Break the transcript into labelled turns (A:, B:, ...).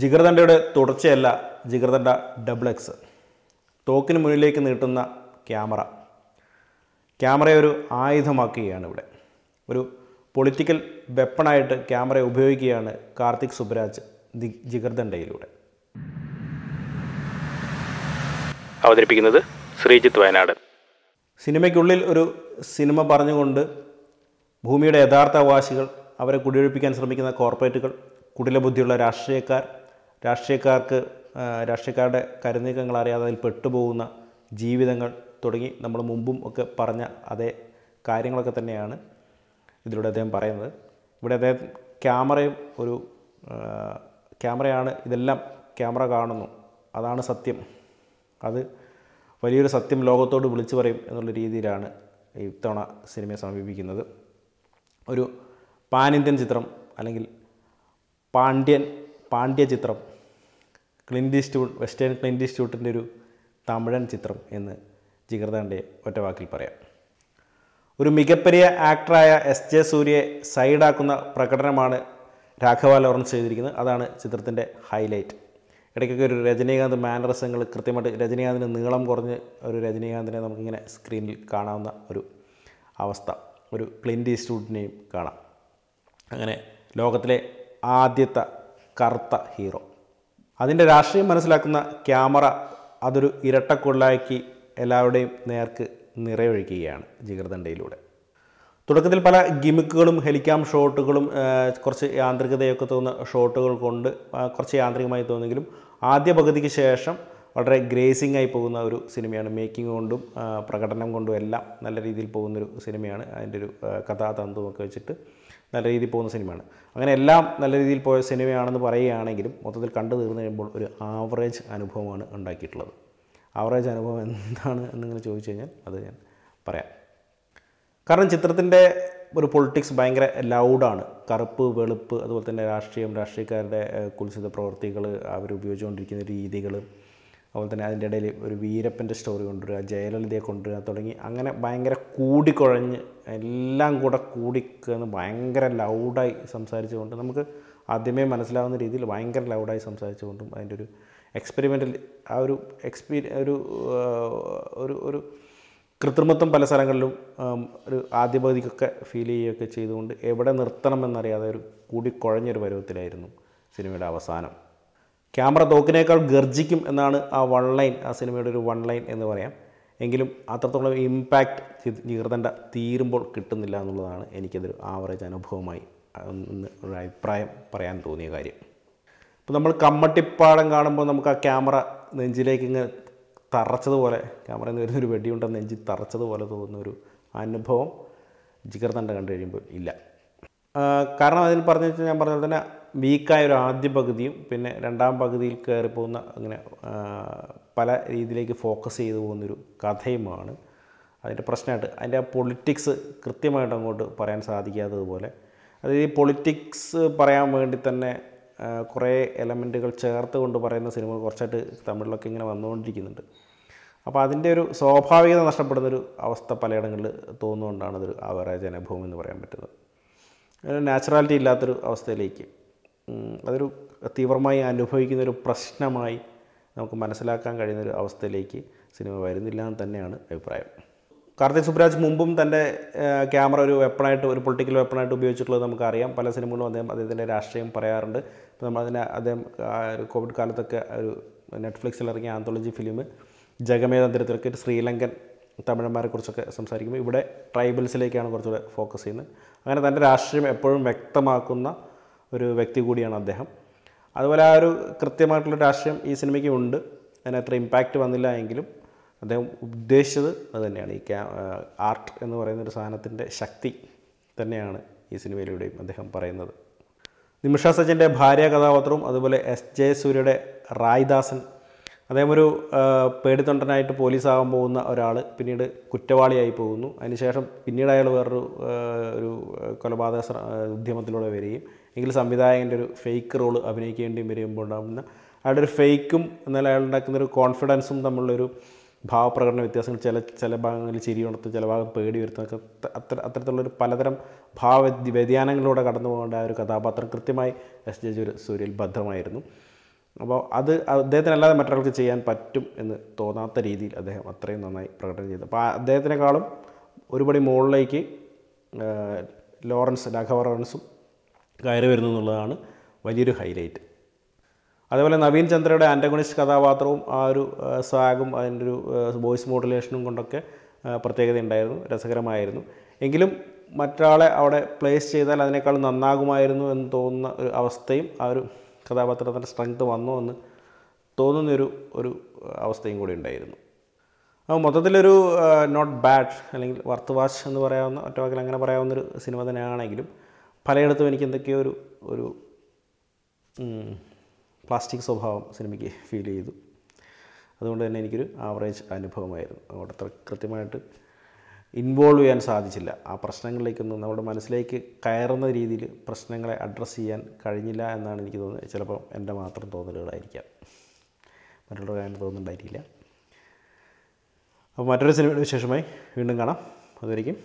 A: ജിഗർദണ്ഡയുടെ തുടർച്ചയല്ല Jigarthanda double X തോക്കിന് മുന്നിലേക്ക് നീട്ടുന്ന ക്യാമറ ക്യാമറയെ ഒരു ആയുധമാക്കുകയാണ് ഇവിടെ ഒരു പൊളിറ്റിക്കൽ വെപ്പണായിട്ട് ക്യാമറ ഉപയോഗിക്കുകയാണ് കാർത്തിക് സുബ്രാജ് ദി ജിഗർദണ്ഡയിലൂടെ അവതരിപ്പിക്കുന്നത് ശ്രീജിത്ത് വയനാട് സിനിമയ്ക്കുള്ളിൽ ഒരു സിനിമ പറഞ്ഞുകൊണ്ട് ഭൂമിയുടെ യഥാർത്ഥ അവകാശികൾ അവരെ കുടിയൊഴിപ്പിക്കാൻ ശ്രമിക്കുന്ന കോർപ്പറേറ്റുകൾ കുടിലബുദ്ധിയുള്ള ബുദ്ധിയുള്ള രാഷ്ട്രീയക്കാർ രാഷ്ട്രീയക്കാർക്ക് രാഷ്ട്രീയക്കാരുടെ കരുനീക്കങ്ങൾ അറിയാതെ അതിൽ പെട്ടുപോകുന്ന ജീവിതങ്ങൾ തുടങ്ങി നമ്മൾ മുമ്പും ഒക്കെ പറഞ്ഞ അതേ കാര്യങ്ങളൊക്കെ തന്നെയാണ് ഇതിലൂടെ അദ്ദേഹം പറയുന്നത് ഇവിടെ അദ്ദേഹം ക്യാമറയും ഒരു ക്യാമറയാണ് ഇതെല്ലാം ക്യാമറ കാണുന്നു അതാണ് സത്യം അത് വലിയൊരു സത്യം ലോകത്തോട് വിളിച്ചു പറയും എന്നുള്ള രീതിയിലാണ് ഇത്തവണ സിനിമയെ സമീപിക്കുന്നത് ഒരു പാൻ ഇന്ത്യൻ ചിത്രം അല്ലെങ്കിൽ പാണ്ഡ്യൻ പാണ്ഡ്യ ചിത്രം ക്ലിൻഡി ഇൻസ്റ്റിറ്റ്യൂട്ട് വെസ്റ്റേൺ ക്ലിൻഡി സ്റ്റൂട്ടിൻ്റെ ഒരു തമിഴൻ ചിത്രം എന്ന് ജിഗർദാൻ്റെ ഒറ്റ വാക്കിൽ പറയാം ഒരു മികപ്പെരിയ ആക്ടറായ എസ് ജെ സൂര്യയെ സൈഡാക്കുന്ന പ്രകടനമാണ് രാഘവ ലോറൻസ് ചെയ്തിരിക്കുന്നത് അതാണ് ചിത്രത്തിൻ്റെ ഹൈലൈറ്റ് ഇടയ്ക്കൊക്കെ ഒരു രജനീകാന്ത് മാനറസങ്ങൾ കൃത്യമായിട്ട് രജനീകാന്തിന് നീളം കുറഞ്ഞ് ഒരു രജനീകാന്തിനെ നമുക്കിങ്ങനെ സ്ക്രീനിൽ കാണാവുന്ന ഒരു അവസ്ഥ ഒരു ക്ലിൻഡി ഈസ്റ്റ്വുഡിനെയും കാണാം അങ്ങനെ ലോകത്തിലെ ആദ്യത്തെ കറുത്ത ഹീറോ അതിൻ്റെ രാഷ്ട്രീയം മനസ്സിലാക്കുന്ന ക്യാമറ അതൊരു ഇരട്ടക്കുള്ളാക്കി എല്ലാവരുടെയും നേർക്ക് നിറയൊഴിക്കുകയാണ് ജിഗർദണ്ഡയിലൂടെ തുടക്കത്തിൽ പല ഗിമിക്കുകളും ഹെലിക്കാം ഷോട്ടുകളും കുറച്ച് യാന്ത്രികതയൊക്കെ തോന്നുന്ന ഷോട്ടുകൾ കൊണ്ട് കുറച്ച് യാന്ത്രികമായി തോന്നുമെങ്കിലും ആദ്യ പകുതിക്ക് ശേഷം വളരെ ഗ്രേസിംഗ് ആയി പോകുന്ന ഒരു സിനിമയാണ് മേക്കിംഗ് കൊണ്ടും പ്രകടനം കൊണ്ടും എല്ലാം നല്ല രീതിയിൽ പോകുന്നൊരു സിനിമയാണ് അതിൻ്റെ ഒരു കഥാതന്തുമൊക്കെ വെച്ചിട്ട് നല്ല രീതിയിൽ പോകുന്ന സിനിമയാണ് അങ്ങനെ എല്ലാം നല്ല രീതിയിൽ പോയ സിനിമയാണെന്ന് പറയുകയാണെങ്കിലും മൊത്തത്തിൽ കണ്ടു തീർന്നു കഴിയുമ്പോൾ ഒരു ആവറേജ് അനുഭവമാണ് ഉണ്ടാക്കിയിട്ടുള്ളത് ആവറേജ് അനുഭവം എന്താണ് എന്നിങ്ങനെ ചോദിച്ചു കഴിഞ്ഞാൽ അത് ഞാൻ പറയാം കാരണം ചിത്രത്തിൻ്റെ ഒരു പൊളിറ്റിക്സ് ഭയങ്കര ലൗഡാണ് കറുപ്പ് വെളുപ്പ് അതുപോലെ തന്നെ രാഷ്ട്രീയം രാഷ്ട്രീയക്കാരുടെ കുൽസിത പ്രവർത്തികൾ അവർ ഉപയോഗിച്ചുകൊണ്ടിരിക്കുന്ന രീതികൾ അതുപോലെ തന്നെ അതിൻ്റെ ഇടയിൽ ഒരു വീരപ്പൻ്റെ സ്റ്റോറി കൊണ്ടുവരിക ജയലളിതയെ കൊണ്ടുവരിക തുടങ്ങി അങ്ങനെ ഭയങ്കര കൂടിക്കുഴഞ്ഞ് എല്ലാം കൂടെ കൂടിക്കുന്ന് ഭയങ്കര ലൗഡായി സംസാരിച്ചുകൊണ്ട് നമുക്ക് ആദ്യമേ മനസ്സിലാവുന്ന രീതിയിൽ ഭയങ്കര ലൗഡായി സംസാരിച്ചുകൊണ്ടും അതിൻ്റെ ഒരു എക്സ്പെരിമെൻ്റൽ ആ ഒരു എക്സ്പീരി ഒരു ഒരു ഒരു കൃത്രിമത്വം പല സ്ഥലങ്ങളിലും ഒരു പകുതിക്കൊക്കെ ഫീൽ ചെയ്യുകയൊക്കെ ചെയ്തുകൊണ്ട് എവിടെ നിർത്തണമെന്നറിയാതെ ഒരു കൂടിക്കുഴഞ്ഞൊരു പരുവത്തിലായിരുന്നു സിനിമയുടെ അവസാനം ക്യാമറ തോക്കിനേക്കാൾ ഗർജിക്കും എന്നാണ് ആ വൺ ലൈൻ ആ സിനിമയുടെ ഒരു വൺ ലൈൻ എന്ന് പറയാം എങ്കിലും അത്രത്തോളം ഇമ്പാക്റ്റ് ജീർതണ്ട തീരുമ്പോൾ കിട്ടുന്നില്ല എന്നുള്ളതാണ് എനിക്കതൊരു ആവറേജ് അനുഭവമായി ഒരു അഭിപ്രായം പറയാൻ തോന്നിയ കാര്യം ഇപ്പോൾ നമ്മൾ കമ്മട്ടിപ്പാടം കാണുമ്പോൾ നമുക്ക് ആ ക്യാമറ നെഞ്ചിലേക്ക് ഇങ്ങനെ തറച്ചതുപോലെ ക്യാമറയിൽ നിന്ന് വരുന്നൊരു വെടിയുണ്ടെന്ന് നെഞ്ചി തറച്ചതുപോലെ തോന്നുന്ന ഒരു അനുഭവം ജിഗർദണ്ഡ കണ്ടു കഴിയുമ്പോൾ ഇല്ല കാരണം അതിൽ പറഞ്ഞു വെച്ചാൽ ഞാൻ പറഞ്ഞ പോലെ തന്നെ വീക്കായ ഒരു ആദ്യ പകുതിയും പിന്നെ രണ്ടാം പകുതിയിൽ പോകുന്ന അങ്ങനെ പല രീതിയിലേക്ക് ഫോക്കസ് ചെയ്തു പോകുന്നൊരു കഥയുമാണ് അതിൻ്റെ പ്രശ്നമായിട്ട് അതിൻ്റെ ആ പൊളിറ്റിക്സ് കൃത്യമായിട്ട് അങ്ങോട്ട് പറയാൻ സാധിക്കാത്തതുപോലെ അതായത് ഈ പൊളിറ്റിക്സ് പറയാൻ വേണ്ടി തന്നെ കുറേ എലമെൻറ്റുകൾ ചേർത്ത് കൊണ്ട് പറയുന്ന സിനിമകൾ കുറച്ചായിട്ട് തമിഴിലൊക്കെ ഇങ്ങനെ വന്നുകൊണ്ടിരിക്കുന്നുണ്ട് അപ്പോൾ അതിൻ്റെ ഒരു സ്വാഭാവികത നഷ്ടപ്പെടുന്നൊരു അവസ്ഥ പലയിടങ്ങളിൽ തോന്നുകൊണ്ടാണ് ഇതൊരു ആവറേജ് അനുഭവം എന്ന് പറയാൻ പറ്റുന്നത് നാച്ചുറാലിറ്റി ഇല്ലാത്തൊരു അവസ്ഥയിലേക്ക് അതൊരു തീവ്രമായി അനുഭവിക്കുന്ന ഒരു പ്രശ്നമായി നമുക്ക് മനസ്സിലാക്കാൻ കഴിയുന്നൊരു അവസ്ഥയിലേക്ക് സിനിമ വരുന്നില്ല എന്ന് തന്നെയാണ് അഭിപ്രായം കാർത്തിക് സുബ്രാജ് മുമ്പും തൻ്റെ ക്യാമറ ഒരു വെപ്പണായിട്ട് ഒരു പൊളിറ്റിക്കൽ വെപ്പണായിട്ട് ഉപയോഗിച്ചിട്ടുള്ളത് നമുക്കറിയാം പല സിനിമകളും അദ്ദേഹം അദ്ദേഹത്തിൻ്റെ രാഷ്ട്രീയം പറയാറുണ്ട് ഇപ്പോൾ നമ്മളതിനെ അദ്ദേഹം കോവിഡ് കാലത്തൊക്കെ ഒരു നെറ്റ്ഫ്ലിക്സിൽ ഇറങ്ങിയ ആന്തോളജി ഫിലിം ജഗമേതന്ത്രത്തിലൊക്കെ ശ്രീലങ്കൻ തമിഴന്മാരെ കുറിച്ചൊക്കെ സംസാരിക്കുമ്പോൾ ഇവിടെ ട്രൈബൽസിലേക്കാണ് കുറച്ചുകൂടെ ഫോക്കസ് ചെയ്യുന്നത് അങ്ങനെ തൻ്റെ രാഷ്ട്രീയം എപ്പോഴും വ്യക്തമാക്കുന്ന ഒരു വ്യക്തി കൂടിയാണ് അദ്ദേഹം അതുപോലെ ആ ഒരു കൃത്യമായിട്ടുള്ള രാഷ്ട്രീയം ഈ സിനിമയ്ക്ക് ഉണ്ട് അതിനത്ര ഇമ്പാക്റ്റ് വന്നില്ല എങ്കിലും അദ്ദേഹം ഉദ്ദേശിച്ചത് അത് തന്നെയാണ് ഈ ക്യാ ആർട്ട് എന്ന് പറയുന്ന ഒരു സാധനത്തിൻ്റെ ശക്തി തന്നെയാണ് ഈ സിനിമയിലൂടെയും അദ്ദേഹം പറയുന്നത് നിമിഷ സച്ചിൻ്റെ ഭാര്യ കഥാപാത്രവും അതുപോലെ എസ് ജയസൂര്യയുടെ റായ്ദാസൻ അദ്ദേഹം ഒരു പേടിത്തൊണ്ടനായിട്ട് പോലീസാകാൻ പോകുന്ന ഒരാൾ പിന്നീട് കുറ്റവാളിയായി പോകുന്നു അതിനുശേഷം പിന്നീട് അയാൾ വേറൊരു ഒരു കൊലപാതക ഉദ്യമത്തിലൂടെ വരികയും എങ്കിൽ സംവിധായകൻ്റെ ഒരു ഫേക്ക് റോൾ അഭിനയിക്കേണ്ടി വരുമ്പോൾ ഉണ്ടാകുന്ന അയാളുടെ ഒരു ഫേക്കും എന്നാൽ അയാൾ ഉണ്ടാക്കുന്ന ഒരു കോൺഫിഡൻസും തമ്മിലുള്ളൊരു ഭാവപ്രകടന വ്യത്യാസങ്ങൾ ചില ചില ഭാഗങ്ങളിൽ ചിരി ഉണർത്ത് ചില ഭാഗം പേടി വരുത്തുന്നൊക്കെ അത്ര അത്തരത്തിലുള്ളൊരു പലതരം ഭാവ വ്യതിയാനങ്ങളിലൂടെ കടന്നു പോകേണ്ട ആ ഒരു കഥാപാത്രം കൃത്യമായി എസ് ജെ സൂര്യൽ ഭദ്രമായിരുന്നു അപ്പോൾ അത് അദ്ദേഹത്തിനല്ലാതെ മറ്റൊരാൾക്ക് ചെയ്യാൻ പറ്റും എന്ന് തോന്നാത്ത രീതിയിൽ അദ്ദേഹം അത്രയും നന്നായി പ്രകടനം ചെയ്തു അപ്പോൾ അദ്ദേഹത്തിനേക്കാളും ഒരുപടി മുകളിലേക്ക് ലോറൻസ് രാഘവ ലോറൻസും കയറി വരുന്നു എന്നുള്ളതാണ് വലിയൊരു ഹൈലൈറ്റ് അതേപോലെ നവീൻ ചന്ദ്രയുടെ ആൻറ്റഗണിസ്റ്റ് കഥാപാത്രവും ആ ഒരു സ്വാഗും അതിൻ്റെ ഒരു വോയിസ് മോഡുലേഷനും കൊണ്ടൊക്കെ പ്രത്യേകത ഉണ്ടായിരുന്നു രസകരമായിരുന്നു എങ്കിലും മറ്റൊരാളെ അവിടെ പ്ലേസ് ചെയ്താൽ അതിനേക്കാൾ നന്നാകുമായിരുന്നു എന്ന് തോന്നുന്ന ഒരു അവസ്ഥയും ആ ഒരു കഥാപാത്രത്തിൻ്റെ സ്ട്രെങ്ത് വന്നു എന്ന് തോന്നുന്നൊരു ഒരു അവസ്ഥയും കൂടി ഉണ്ടായിരുന്നു അപ്പോൾ മൊത്തത്തിലൊരു നോട്ട് ബാഡ് അല്ലെങ്കിൽ വർത്ത് വാച്ച് എന്ന് പറയാവുന്ന ഒറ്റവാക്കിൽ അങ്ങനെ പറയാവുന്നൊരു സിനിമ തന്നെയാണെങ്കിലും പലയിടത്തും എനിക്ക് എന്തൊക്കെയോ ഒരു ഒരു പ്ലാസ്റ്റിക് സ്വഭാവം സിനിമയ്ക്ക് ഫീൽ ചെയ്തു അതുകൊണ്ട് തന്നെ എനിക്കൊരു ആവറേജ് അനുഭവമായിരുന്നു അവിടെ കൃത്യമായിട്ട് ഇൻവോൾവ് ചെയ്യാൻ സാധിച്ചില്ല ആ പ്രശ്നങ്ങളിലേക്കൊന്നും നമ്മുടെ മനസ്സിലേക്ക് കയറുന്ന രീതിയിൽ പ്രശ്നങ്ങളെ അഡ്രസ്സ് ചെയ്യാൻ കഴിഞ്ഞില്ല എന്നാണ് എനിക്ക് തോന്നുന്നത് ചിലപ്പോൾ എൻ്റെ മാത്രം തോന്നലുകളായിരിക്കാം മറ്റുള്ളവർ അങ്ങനെ തോന്നുന്നുണ്ടായിരിക്കില്ല അപ്പോൾ മറ്റൊരു സിനിമയുടെ വിശേഷമായി വീണ്ടും കാണാം അതുവരെയും